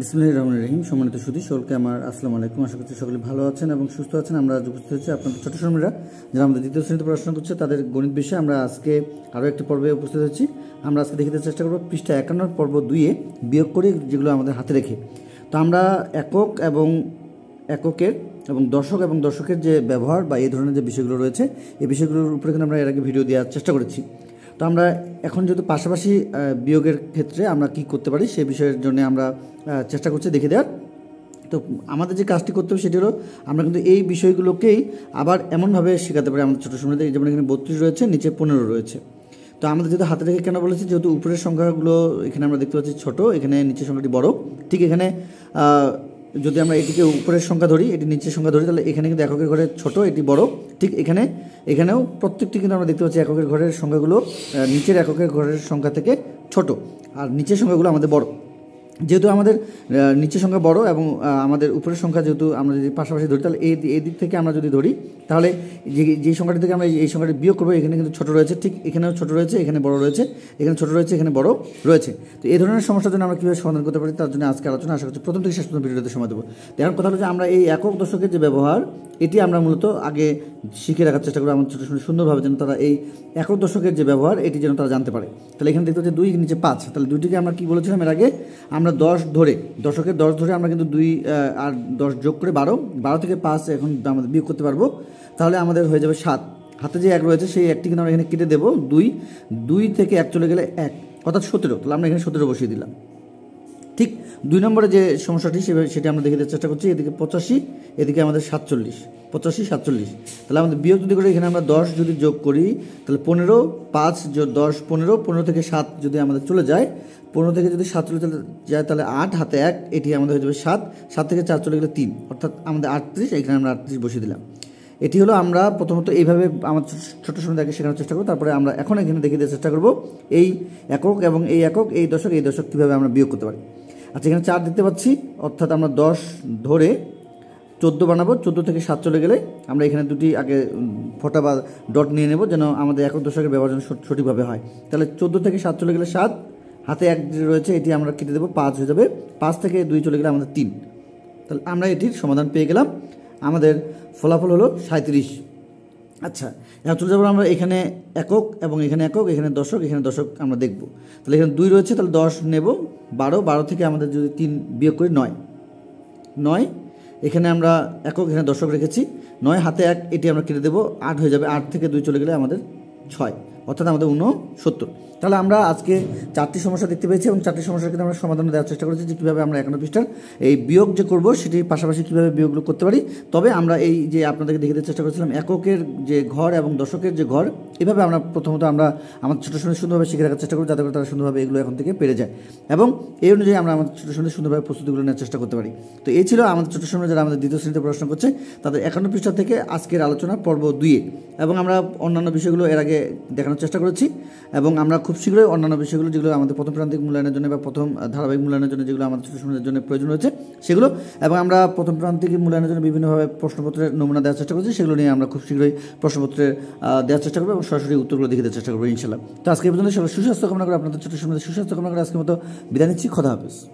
বিসমুল্লাহ রহমান রহিম সম্মানিত সুদী সকলকে আমার আসসালামু আলাইকুম আশা করছি সকলে ভালো আছেন এবং সুস্থ আছেন আমরা আজ উপস্থিত হচ্ছি আপনাদের ছোটো শ্রমীরা যারা আমাদের দ্বিতীয় শ্রেণীতে পড়াশোনা করছে তাদের গণিত বিষয়ে আমরা আজকে আরও একটি পর্বে উপস্থিত হচ্ছি আমরা আজকে দেখতে চেষ্টা করব পৃষ্ঠা একান্ন পর্ব দুইয়ে বিয়োগ করে যেগুলো আমাদের হাতে রেখে তো আমরা একক এবং এককের এবং দর্শক এবং দর্শকের যে ব্যবহার বা এই ধরনের যে বিষয়গুলো রয়েছে এই বিষয়গুলোর উপরে কিন্তু আমরা এর আগে ভিডিও দেওয়ার চেষ্টা করেছি তো আমরা এখন যেহেতু পাশাপাশি বিয়োগের ক্ষেত্রে আমরা কি করতে পারি সে বিষয়ের জন্য আমরা চেষ্টা করছি দেখে দেওয়ার তো আমাদের যে কাজটি করতে হবে সেটি হলো আমরা কিন্তু এই বিষয়গুলোকেই আবার এমনভাবে শেখাতে পারি আমাদের ছোটো সময়তে যেমন এখানে বত্রিশ রয়েছে নিচে পনেরো রয়েছে তো আমাদের যেহেতু হাতে রেখে কেন বলেছি যেহেতু উপরের সংখ্যাগুলো এখানে আমরা দেখতে পাচ্ছি ছোট এখানে নিচের সংখ্যাটি বড় ঠিক এখানে যদি আমরা এটিকে উপরের সংখ্যা ধরি এটি নিচের সংখ্যা ধরি তাহলে এখানে কিন্তু এককের ঘরে ছোট এটি বড় ঠিক এখানে এখানেও প্রত্যেকটি কিন্তু আমরা দেখতে পাচ্ছি এককের ঘরের সংখ্যাগুলো নিচের এককের ঘরের সংখ্যা থেকে ছোট আর নিচের সংখ্যাগুলো আমাদের বড় যেহেতু আমাদের নিচের সংখ্যা বড় এবং আমাদের উপরের সংখ্যা যেহেতু আমরা যদি পাশাপাশি ধরি তাহলে এই এই দিক থেকে আমরা যদি ধরি তাহলে যে যে সংখ্যাটি থেকে আমরা এই সংখ্যাটি বিয়োগ করবো এখানে কিন্তু ছোটো রয়েছে ঠিক এখানেও ছোটো রয়েছে এখানে বড় রয়েছে এখানে ছোটো রয়েছে এখানে বড় রয়েছে তো এই ধরনের সমস্যার জন্য আমরা কীভাবে সমাধান করতে পারি তার জন্য আজকে আলোচনা আশা করছি প্রথম থেকে শেষ পর্যন্ত ভিডিওতে সময় দেবো তো এখন কথা হলো যে আমরা এই একক দশকের যে ব্যবহার এটি আমরা মূলত আগে শিখে রাখার চেষ্টা করবো আমার ছোটো ছোটো সুন্দরভাবে যেন তারা এই একক দশকের যে ব্যবহার এটি যেন তারা জানতে পারে তাহলে এখানে দেখতে হচ্ছে দুই নিচে পাঁচ তাহলে দুইটিকে আমরা কী বলেছিলাম এর আগে আমরা আমরা দশ ধরে দশকের দশ ধরে আমরা কিন্তু দুই আর দশ যোগ করে বারো বারো থেকে পাঁচ এখন আমাদের বিয়োগ করতে পারবো তাহলে আমাদের হয়ে যাবে সাত হাতে যে এক রয়েছে সেই একটি কিন্তু আমরা এখানে কেটে দেবো দুই দুই থেকে এক চলে গেলে এক অর্থাৎ সতেরো তাহলে আমরা এখানে সতেরো বসিয়ে দিলাম ঠিক দুই নম্বরে যে সমস্যাটি সেটি আমরা দেখে দেওয়ার চেষ্টা করছি এদিকে পঁচাশি এদিকে আমাদের সাতচল্লিশ পঁচাশি সাতচল্লিশ তাহলে আমাদের বিয়োগ যদি করি এখানে আমরা দশ যদি যোগ করি তাহলে পনেরো পাঁচ দশ পনেরো পনেরো থেকে সাত যদি আমাদের চলে যায় পনেরো থেকে যদি সাত চলে যায় তাহলে আট হাতে এক এটি আমাদের হয়ে যাবে সাত সাত থেকে চার চলে গেলে তিন অর্থাৎ আমাদের আটত্রিশ এখানে আমরা আটত্রিশ বসিয়ে দিলাম এটি হলো আমরা প্রথমত এইভাবে আমার ছোট সন্ধ্যাকে শেখানোর চেষ্টা করবো তারপরে আমরা এখন এখানে দেখিয়ে দেওয়ার চেষ্টা করবো এই একক এবং এই একক এই দশক এই দশক কীভাবে আমরা বিয়োগ করতে পারি আচ্ছা এখানে চার দেখতে পাচ্ছি অর্থাৎ আমরা দশ ধরে চোদ্দো বানাবো চোদ্দো থেকে সাত চলে গেলে আমরা এখানে দুটি আগে ফোটা বা ডট নিয়ে নেব যেন আমাদের একক দশকের ব্যবহার যেন সঠিকভাবে হয় তাহলে চোদ্দো থেকে সাত চলে গেলে সাত হাতে এক রয়েছে এটি আমরা কেটে দেবো পাঁচ হয়ে যাবে পাঁচ থেকে দুই চলে গেলে আমাদের তিন তাহলে আমরা এটির সমাধান পেয়ে গেলাম আমাদের ফলাফল হলো সাঁত্রিশ আচ্ছা এখন চলে যাবো আমরা এখানে একক এবং এখানে একক এখানে দশক এখানে দশক আমরা দেখব তাহলে এখানে দুই রয়েছে তাহলে দশ নেব বারো বারো থেকে আমাদের যদি তিন বিয়োগ করি নয় নয় এখানে আমরা একক এখানে দশক রেখেছি নয় হাতে এক এটি আমরা কেটে দেবো আট হয়ে যাবে আট থেকে দুই চলে গেলে আমাদের ছয় অর্থাৎ আমাদের উনসত্তর তাহলে আমরা আজকে চারটি সমস্যা দেখতে পেয়েছি এবং চারটি সমস্যা কিন্তু আমরা সমাধান দেওয়ার চেষ্টা করেছি যে কীভাবে আমরা একান্ন পৃষ্ঠার এই বিয়োগ যে করব সেটির পাশাপাশি কীভাবে বিয়োগগুলো করতে পারি তবে আমরা এই যে আপনাদেরকে দেওয়ার চেষ্টা করেছিলাম এককের যে ঘর এবং দশকের যে ঘর এভাবে আমরা প্রথমত আমরা আমাদের ছোটো সঙ্গে সুন্দরভাবে শিখে রাখার চেষ্টা করি যাতে করে তারা সুন্দরভাবে এগুলো এখন থেকে পেরে যায় এবং এই অনুযায়ী আমরা আমাদের ছোটো সঙ্গে সুন্দরভাবে প্রস্তুতিগুলো নেওয়ার চেষ্টা করতে পারি তো এই ছিল আমাদের ছোটো সঙ্গে যারা আমাদের দ্বিতীয় শ্রেণীতে প্রশ্ন করছে তাদের একান্ন পৃষ্ঠা থেকে আজকের আলোচনা পর্ব দুইয়ে এবং আমরা অন্যান্য বিষয়গুলো এর আগে দেখানোর দেখানোর চেষ্টা করেছি এবং আমরা খুব শীঘ্রই অন্যান্য বিষয়গুলো যেগুলো আমাদের প্রথম প্রান্তিক মূল্যায়নের জন্য বা প্রথম ধারাবাহিক মূল্যায়নের জন্য যেগুলো আমাদের ছোটো সময়ের জন্য প্রয়োজন রয়েছে সেগুলো এবং আমরা প্রথম প্রান্তিক মূল্যায়নের জন্য বিভিন্নভাবে প্রশ্নপত্রের নমুনা দেওয়ার চেষ্টা করেছি সেগুলো নিয়ে আমরা খুব শীঘ্রই প্রশ্নপত্রের দেওয়ার চেষ্টা করবো এবং সরাসরি উত্তরগুলো দেখে দেওয়ার চেষ্টা করবো ইনশাল্লাহ তো আজকে পর্যন্ত সবাই সুস্বাস্থ্য কামনা করে আপনাদের ছোটো সময় সুস্বাস্থ্য কামনা করে আজকের মতো বিদায় নিচ্ছি খোদা হাফেজ